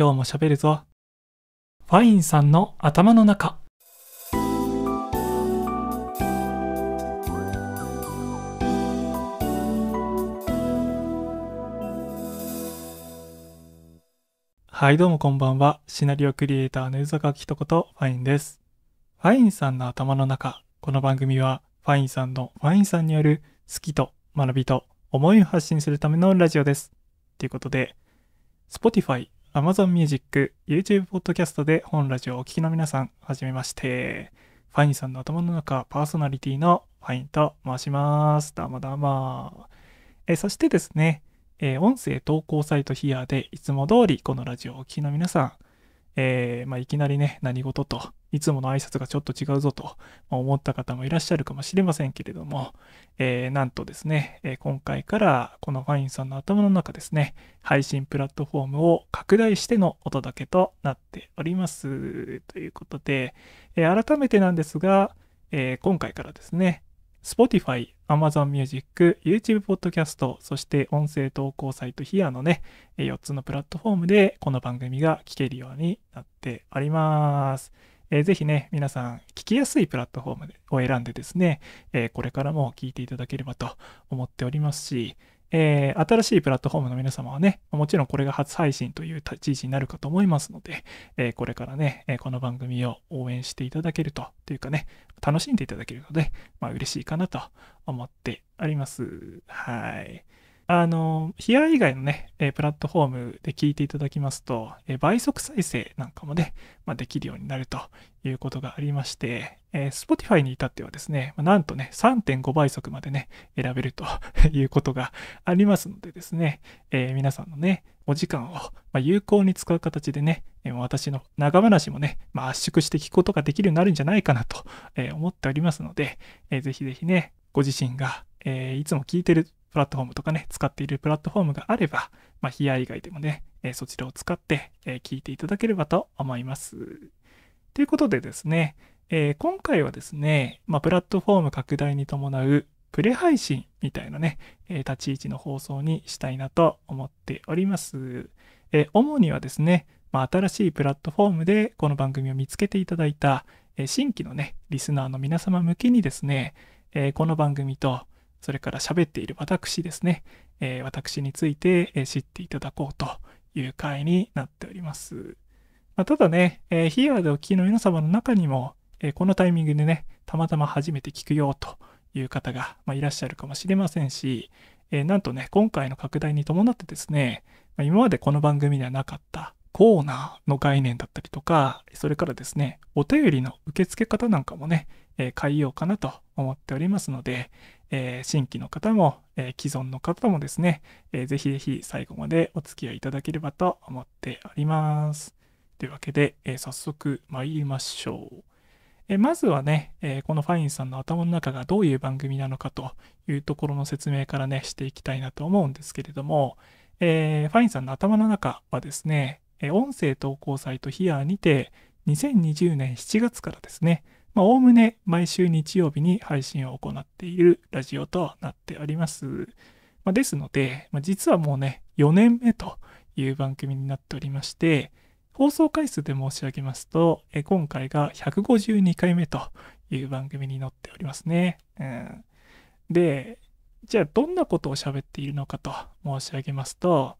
今日も喋るぞ。ファインさんの頭の中。はい、どうもこんばんは。シナリオクリエイターのゆざかきとことファインです。ファインさんの頭の中。この番組は、ファインさんのファインさんによる好きと学びと思いを発信するためのラジオです。ということで、Spotify、Amazon Music、YouTube ポッドキャストで本ラジオをお聴きの皆さん、はじめまして。ファインさんの頭の中、パーソナリティのファインと申します。どうもどうも。えそしてですね、え音声投稿サイトヒアでいつも通りこのラジオをお聴きの皆さん、えー、まあ、いきなりね、何事といつもの挨拶がちょっと違うぞと思った方もいらっしゃるかもしれませんけれども、えー、なんとですね、え今回からこのファインさんの頭の中ですね、配信プラットフォームを拡大してのお届けとなっております。ということで、えー、改めてなんですが、えー、今回からですね、Spotify、Amazon Music、YouTube Podcast、そして音声投稿サイト HERE のね、4つのプラットフォームでこの番組が聴けるようになっております。えー、ぜひね、皆さん、聞きやすいプラットフォームを選んでですね、えー、これからも聞いていただければと思っておりますし、えー、新しいプラットフォームの皆様はね、もちろんこれが初配信という立ち位置になるかと思いますので、えー、これからね、えー、この番組を応援していただけると、というかね、楽しんでいただけるので、まあ嬉しいかなと思っております。はい。あの、ヒア以外のね、えプラットフォームで聞いていただきますと、え倍速再生なんかもね、まあ、できるようになるということがありまして、えー、Spotify に至ってはですね、まなんとね、3.5倍速までね、選べると いうことがありますのでですね、えー、皆さんのね、お時間を、ま有効に使う形でね、え私の長話もね、まあ、圧縮して聞くことができるようになるんじゃないかなと、え思っておりますので、えー、ぜひぜひね、ご自身が、えいつも聞いてるプラットフォームとかね、使っているプラットフォームがあれば、まあ、ヒア以外でもね、えそちらを使って、え聞いていただければと思います。ということでですね、えー、今回はですね、まあ、プラットフォーム拡大に伴うプレ配信みたいなね、えー、立ち位置の放送にしたいなと思っております。えー、主にはですね、まあ、新しいプラットフォームでこの番組を見つけていただいた、え新規のね、リスナーの皆様向けにですね、えこの番組と、それから喋っている私ですね、えー、私について、え知っていただこうという回になっております。まあ、ただね、えー、ヒーワーでお聞きの皆様の中にも、えー、このタイミングでね、たまたま初めて聞くよという方が、まあ、いらっしゃるかもしれませんし、えー、なんとね、今回の拡大に伴ってですね、まあ、今までこの番組にはなかったコーナーの概念だったりとか、それからですね、お便りの受付方なんかもね、え変えようかなと思っておりますので、えー、新規の方も、えー、既存の方もですね、えー、ぜひぜひ最後までお付き合いいただければと思っております。というわけで、え早速参りましょう。えまずはね、えこのファインさんの頭の中がどういう番組なのかというところの説明からね、していきたいなと思うんですけれども、えファインさんの頭の中はですね、音声投稿サイトヒアにて、2020年7月からですね、まあ、おおむね毎週日曜日に配信を行っているラジオとなっております。まあ、ですので、まあ、実はもうね、4年目という番組になっておりまして、放送回数で申し上げますと、え今回が152回目という番組に載っておりますね。うん、で、じゃあどんなことを喋っているのかと申し上げますと、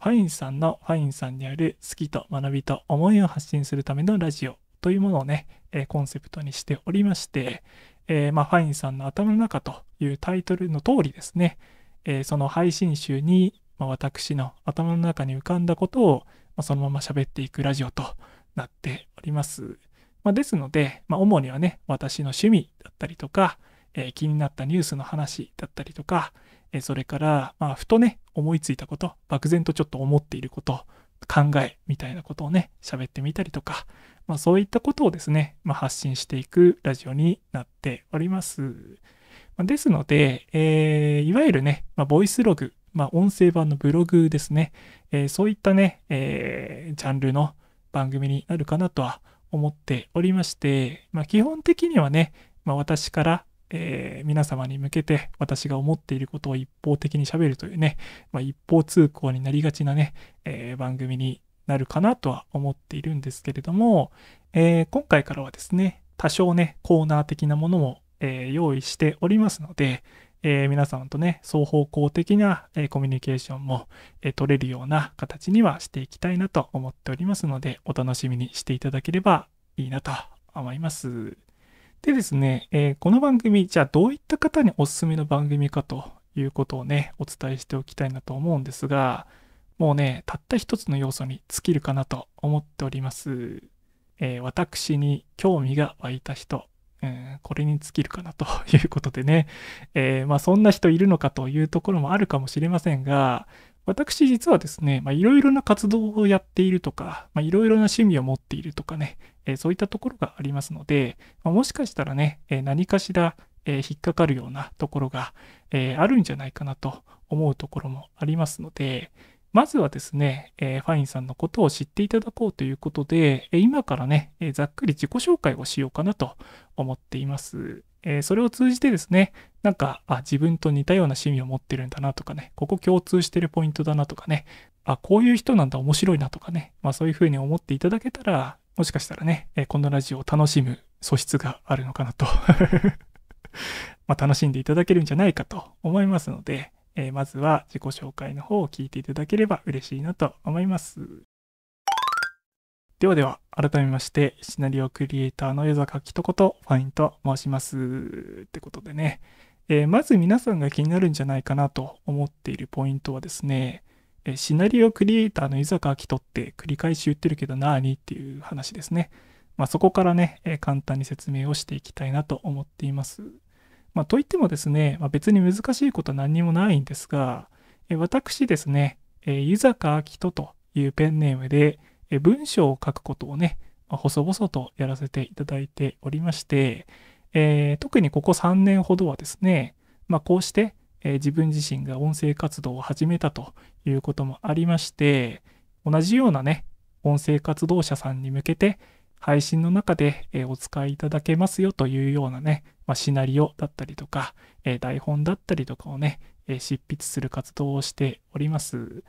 ファインさんのファインさんにある好きと学びと思いを発信するためのラジオというものをね、えコンセプトにしておりまして、えー、まあ、ファインさんの頭の中というタイトルの通りですね、えー、その配信集に、まあ、私の頭の中に浮かんだことを、まあ、そのまま喋っていくラジオとなっております。まあ、ですので、ま主にはね、私の趣味だったりとか、えー、気になったニュースの話だったりとか、えそれから、まふとね、思いついたこと、漠然とちょっと思っていること、考えみたいなことをね、喋ってみたりとか、まあそういったことをですね、まあ、発信していくラジオになっております。まですので、えー、いわゆるね、まあ、ボイスログ、まあ音声版のブログですね、えー、そういったね、えー、ジャンルの番組になるかなとは思っておりまして、まあ基本的にはね、まあ私からえー、皆様に向けて私が思っていることを一方的に喋るというね、まあ、一方通行になりがちなね、えー、番組になるかなとは思っているんですけれども、えー、今回からはですね、多少ね、コーナー的なものも、え用意しておりますので、え皆様とね、双方向的な、えコミュニケーションも、え取れるような形にはしていきたいなと思っておりますので、お楽しみにしていただければいいなと思います。でですね、えー、この番組、じゃあどういった方におすすめの番組かということをね、お伝えしておきたいなと思うんですが、もうね、たった一つの要素に尽きるかなと思っております。えー、私に興味が湧いた人、うん、これに尽きるかなということでね、えー、まあ、そんな人いるのかというところもあるかもしれませんが、私実はですね、いろいろな活動をやっているとか、いろいろな趣味を持っているとかね、えそういったところがありますので、まもしかしたらね、え何かしら、え引っかかるようなところが、えあるんじゃないかなと思うところもありますので、まずはですね、えファインさんのことを知っていただこうということで、今からね、えざっくり自己紹介をしようかなと思っています。えー、それを通じてですね、なんか、あ、自分と似たような趣味を持ってるんだなとかね、ここ共通してるポイントだなとかね、あ、こういう人なんだ面白いなとかね、まあそういうふうに思っていただけたら、もしかしたらね、えー、このラジオを楽しむ素質があるのかなと まあ楽しんでいただけるんじゃないかと思いますので、えー、まずは自己紹介の方を聞いていただければ嬉しいなと思います。ではでは、改めまして、シナリオクリエイターの湯坂きとこと、ファインと申します。ってことでね、えー、まず皆さんが気になるんじゃないかなと思っているポイントはですね、えシナリオクリエイターの湯坂明人って繰り返し言ってるけどなーにっていう話ですね。まあ、そこからね、え簡単に説明をしていきたいなと思っています。まあ、といってもですね、まあ、別に難しいことは何にもないんですが、え私ですね、え湯坂明人というペンネームで、え文章を書くことをね、まあ、細々とやらせていただいておりまして、えー、特にここ3年ほどはですね、まあ、こうして、え自分自身が音声活動を始めたということもありまして、同じようなね、音声活動者さんに向けて、配信の中でお使いいただけますよというようなね、まあ、シナリオだったりとか、台本だったりとかをね、執筆する活動をしております。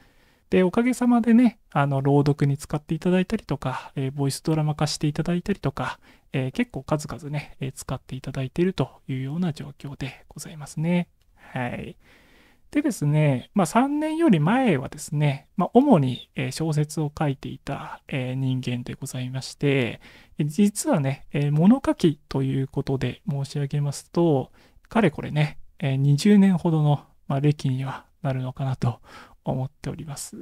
で、おかげさまでね、あの、朗読に使っていただいたりとか、えー、ボイスドラマ化していただいたりとか、えー、結構数々ね、え使っていただいているというような状況でございますね。はい。でですね、まあ、3年より前はですね、まあ、主に小説を書いていた人間でございまして、実はね、物書きということで申し上げますと、かれこれね、20年ほどの歴にはなるのかなと思っております。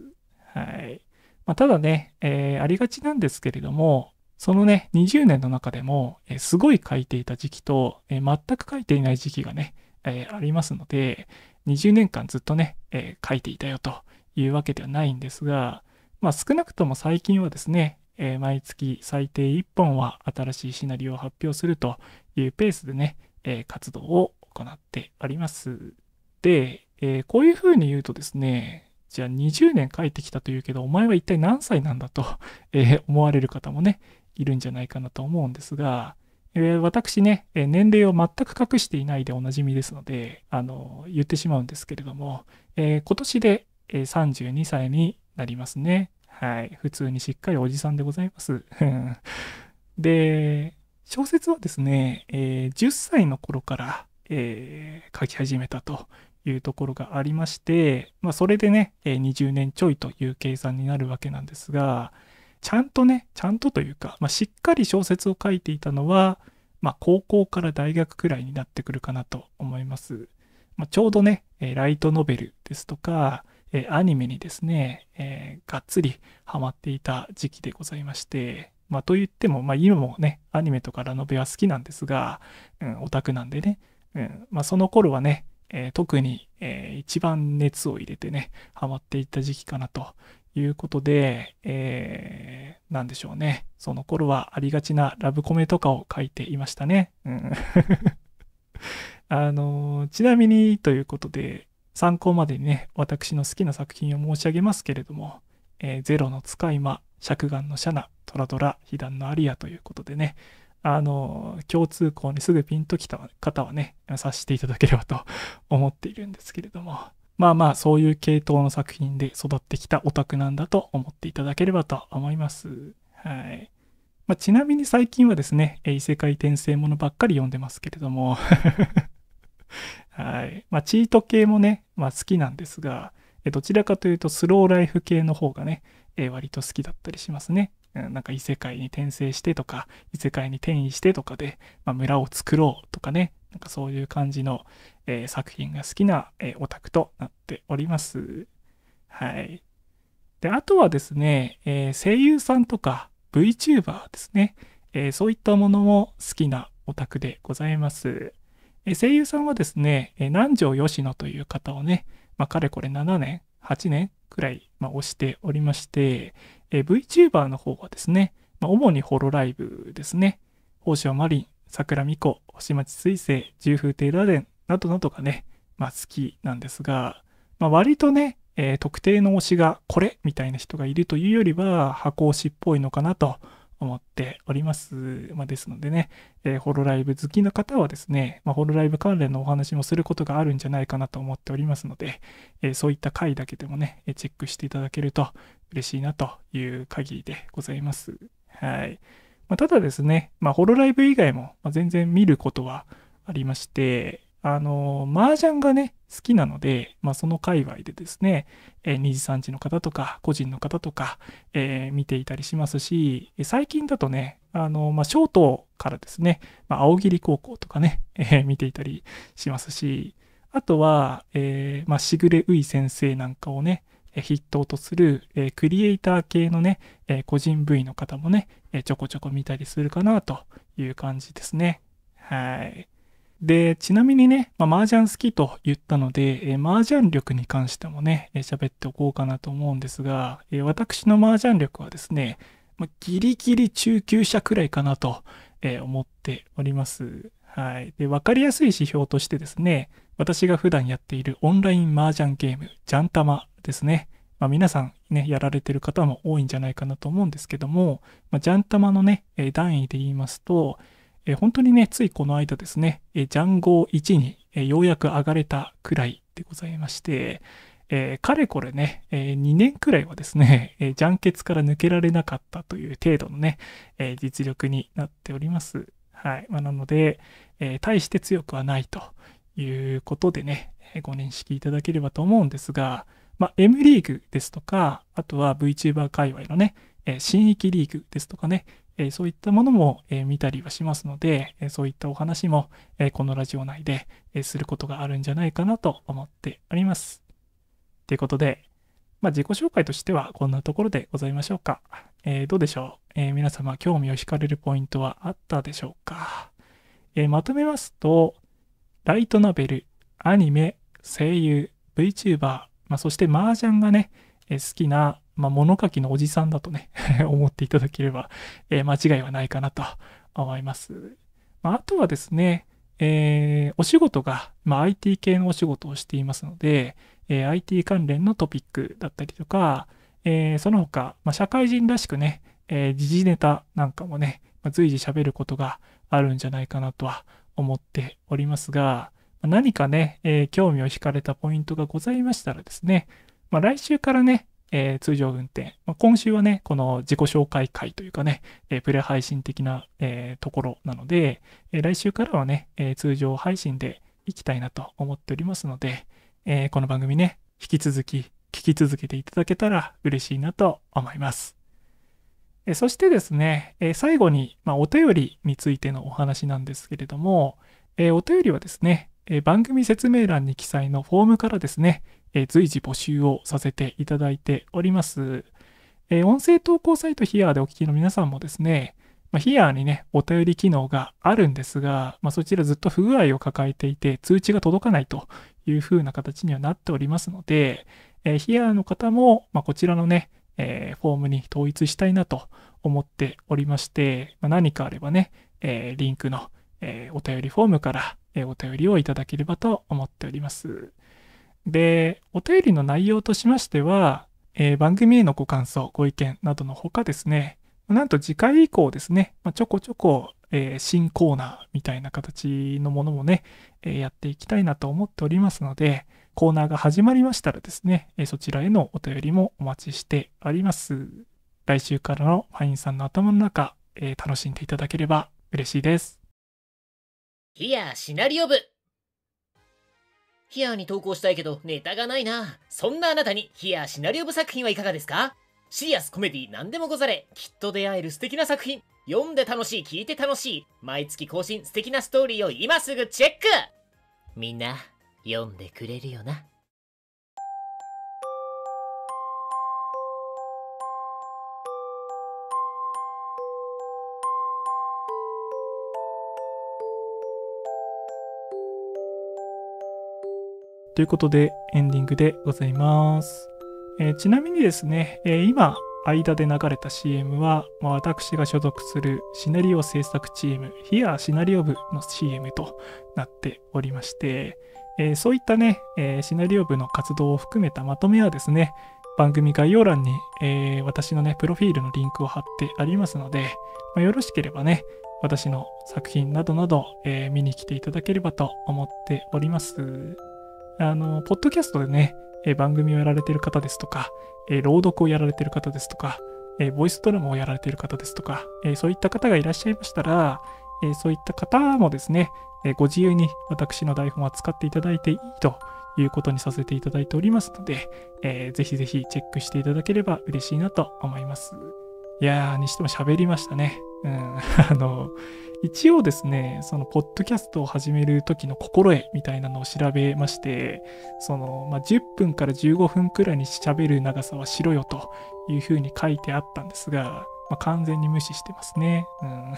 はい。まあ、ただね、えー、ありがちなんですけれども、そのね、20年の中でも、えー、すごい書いていた時期と、えー、全く書いていない時期がね、えありますので、20年間ずっとね、え書いていたよというわけではないんですが、まあ、少なくとも最近はですね、え毎月最低1本は新しいシナリオを発表するというペースでね、え活動を行っております。で、えこういうふうに言うとですね、じゃあ20年帰ってきたというけど、お前は一体何歳なんだと、えー、思われる方もね、いるんじゃないかなと思うんですが、えー、私ね、え年齢を全く隠していないでおなじみですので、あの、言ってしまうんですけれども、えー、今年で、え32歳になりますね。はい。普通にしっかりおじさんでございます。で、小説はですね、え10歳の頃から、えー、書き始めたというところがありまして、まあ、それでね、20年ちょいという計算になるわけなんですが、ちゃんとね、ちゃんとというか、まあ、しっかり小説を書いていたのは、まあ、高校から大学くらいになってくるかなと思います。まあ、ちょうどね、ライトノベルですとか、アニメにですね、えー、がっつりハマっていた時期でございまして、まあ、と言っても、まあ、今もね、アニメとかラノベは好きなんですが、うん、オタクなんでね、うんまあ、その頃はね、えー、特に、えー、一番熱を入れてね、ハマっていった時期かなということで、えー、なんでしょうね。その頃はありがちなラブコメとかを書いていましたね。うん あのちなみにということで、参考までにね、私の好きな作品を申し上げますけれども、えー、ゼロの使い魔、尺眼のシャナ、トラドラ、被弾のアリアということでね、あの、共通項にすぐピンときた方はね、察していただければと思っているんですけれども、まあまあ、そういう系統の作品で育ってきたオタクなんだと思っていただければと思います。はい。まあ、ちなみに最近はですね、異世界転生ものばっかり読んでますけれども はい。まあ、チート系もね、まあ、好きなんですが、どちらかというとスローライフ系の方がね、割と好きだったりしますね。なんか異世界に転生してとか、異世界に転移してとかで、まあ、村を作ろうとかね、なんかそういう感じの、えー、作品が好きな、えー、オタクとなっております。はい。で、あとはですね、えー、声優さんとか VTuber ですね、えそういったものも好きなオタクでございます。え声優さんはですね、え南條吉野という方をね、まあ、かれこれ7年、8年くらい、まあ、推しておりまして、えー、VTuber の方はですね、まあ、主にホロライブですね、宝塩マリン、桜美子、星町水星、重風亭螺鈿などなどがね、まあ、好きなんですが、まあ、割とね、えー、特定の推しがこれみたいな人がいるというよりは箱推しっぽいのかなと思っております。まあ、ですのでね、えー、ホロライブ好きの方はですね、まあ、ホロライブ関連のお話もすることがあるんじゃないかなと思っておりますので、えー、そういった回だけでもね、チェックしていただけると嬉しいなという限りでございます。はい。まあ、ただですね、まあ、ホロライブ以外も全然見ることはありまして、あの、麻雀がね、好きなので、まあ、その界隈でですね、えー、2次3次の方とか、個人の方とか、えー、見ていたりしますし、最近だとね、あの、まあ、ショートからですね、まあ、青霧高校とかね、えー、見ていたりしますし、あとは、えー、まあ、しぐれうい先生なんかをね、筆頭とする、えー、クリエイター系のね、えー、個人部位の方もね、えー、ちょこちょこ見たりするかなという感じですね。はい。で、ちなみにね、まあ、麻雀好きと言ったので、えー、麻雀力に関してもね、喋、えー、っておこうかなと思うんですが、えー、私の麻雀力はですね、まあ、ギリギリ中級者くらいかなと、えー、思っております。はい。で、わかりやすい指標としてですね、私が普段やっているオンライン麻雀ゲーム、ジャンタマですね。まあ、皆さんね、やられてる方も多いんじゃないかなと思うんですけども、まあ、ジャンタマのね、えー、段位で言いますと、え本当にね、ついこの間ですね、えジャンゴ1に、えようやく上がれたくらいでございまして、えー、かれこれね、えー、2年くらいはですね、えー、ジャンケツから抜けられなかったという程度のね、え実力になっております。はい。まあ、なので、え大して強くはないということでね、ご認識いただければと思うんですが、まあ、M リーグですとか、あとは VTuber 界隈のね、え新域リーグですとかね、えそういったものも、え見たりはしますので、えそういったお話も、えこのラジオ内で、えすることがあるんじゃないかなと思っております。ということで、まあ、自己紹介としてはこんなところでございましょうか。えー、どうでしょう、えー、皆様興味を惹かれるポイントはあったでしょうか、えー、まとめますと、ライトノベル、アニメ、声優、VTuber、まあ、そして麻雀がね、え好きなまあ、物書きのおじさんだとね 思っていただければ、えー、間違いはないかなと思います。まあ、あとはですね、えー、お仕事が、まあ、IT 系のお仕事をしていますので、えー、IT 関連のトピックだったりとか、えー、その他、まあ、社会人らしくね、え時事ネタなんかもね、まあ、随時喋ることがあるんじゃないかなとは思っておりますが、何かね、え興味を惹かれたポイントがございましたらですね、まあ、来週からね、えー、通常運転。まあ、今週はね、この自己紹介会というかね、えー、プレ配信的な、えー、ところなので、え来週からはね、え通常配信でいきたいなと思っておりますので、えこの番組ね、引き続き聞き続けていただけたら嬉しいなと思います。えそしてですね、え最後に、まあ、お便りについてのお話なんですけれども、えお便りはですね、え番組説明欄に記載のフォームからですね、え随時募集をさせていただいております。え音声投稿サイトヒアでお聞きの皆さんもですね、まあ、ヒアにね、お便り機能があるんですが、まあ、そちらずっと不具合を抱えていて、通知が届かないというふうな形にはなっておりますので、えー、ヒアの方も、まあ、こちらのね、えー、フォームに統一したいなと思っておりまして、ま何かあればね、えー、リンクの、えお便りフォームから、お便りをいただければと思っております。で、お便りの内容としましては、えー、番組へのご感想、ご意見などのほかですね、なんと次回以降ですね、まあ、ちょこちょこ、えー、新コーナーみたいな形のものもね、えー、やっていきたいなと思っておりますので、コーナーが始まりましたらですね、えそちらへのお便りもお待ちしております。来週からのファインさんの頭の中、え楽しんでいただければ嬉しいです。ヒアシナリオ部ヒアに投稿したいけどネタがないな。そんなあなたにヒアシナリオ部作品はいかがですかシリアスコメディ何でもござれ。きっと出会える素敵な作品。読んで楽しい、聞いて楽しい。毎月更新素敵なストーリーを今すぐチェックみんな、読んでくれるよな。ということで、エンディングでございます。えー、ちなみにですね、えー、今、間で流れた CM は、まあ、私が所属するシナリオ制作チーム、ヒアシナリオ部の CM となっておりまして、えー、そういったね、えシナリオ部の活動を含めたまとめはですね、番組概要欄に、え私のね、プロフィールのリンクを貼ってありますので、まあ、よろしければね、私の作品などなど、えー、見に来ていただければと思っております。あの、ポッドキャストでね、え番組をやられてる方ですとか、え朗読をやられてる方ですとか、えボイスドラマをやられてる方ですとか、えそういった方がいらっしゃいましたら、えそういった方もですね、えご自由に私の台本は使っていただいていいということにさせていただいておりますので、えー、ぜひぜひチェックしていただければ嬉しいなと思います。いやー、にしても喋りましたね。うん。あの、一応ですね、その、ポッドキャストを始める時の心得みたいなのを調べまして、その、まあ、10分から15分くらいに喋る長さはしろよというふうに書いてあったんですが、まあ、完全に無視してますね。うん。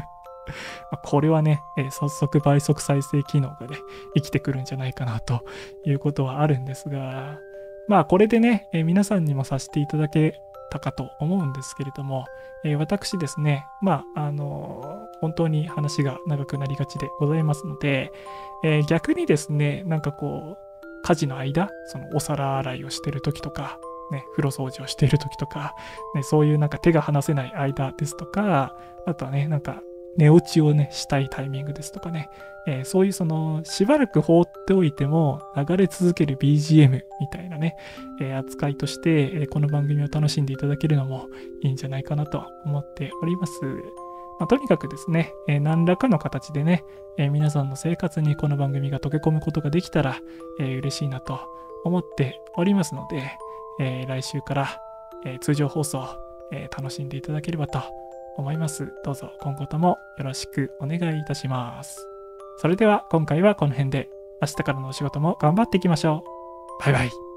これはね、えー、早速倍速再生機能がね、生きてくるんじゃないかなということはあるんですが、まあこれでね、えー、皆さんにもさせていただけったかと思うんですけれども、えー、私ですね、まあ、あのー、本当に話が長くなりがちでございますので、えー、逆にですね、なんかこう、家事の間、そのお皿洗いをしてる時とか、ね、風呂掃除をしている時とか、ね、そういうなんか手が離せない間ですとか、あとはね、なんか寝落ちをね、したいタイミングですとかね、えー、そういうその、しばらく放っておいても流れ続ける BGM みたいなね、えー、扱いとして、えこの番組を楽しんでいただけるのもいいんじゃないかなと思っております。まあ、とにかくですね、えー、何らかの形でね、えー、皆さんの生活にこの番組が溶け込むことができたら、えー、嬉しいなと思っておりますので、え来週から、え通常放送、え楽しんでいただければと思います。どうぞ今後ともよろしくお願いいたします。それでは今回はこの辺で、明日からのお仕事も頑張っていきましょう。バイバイ。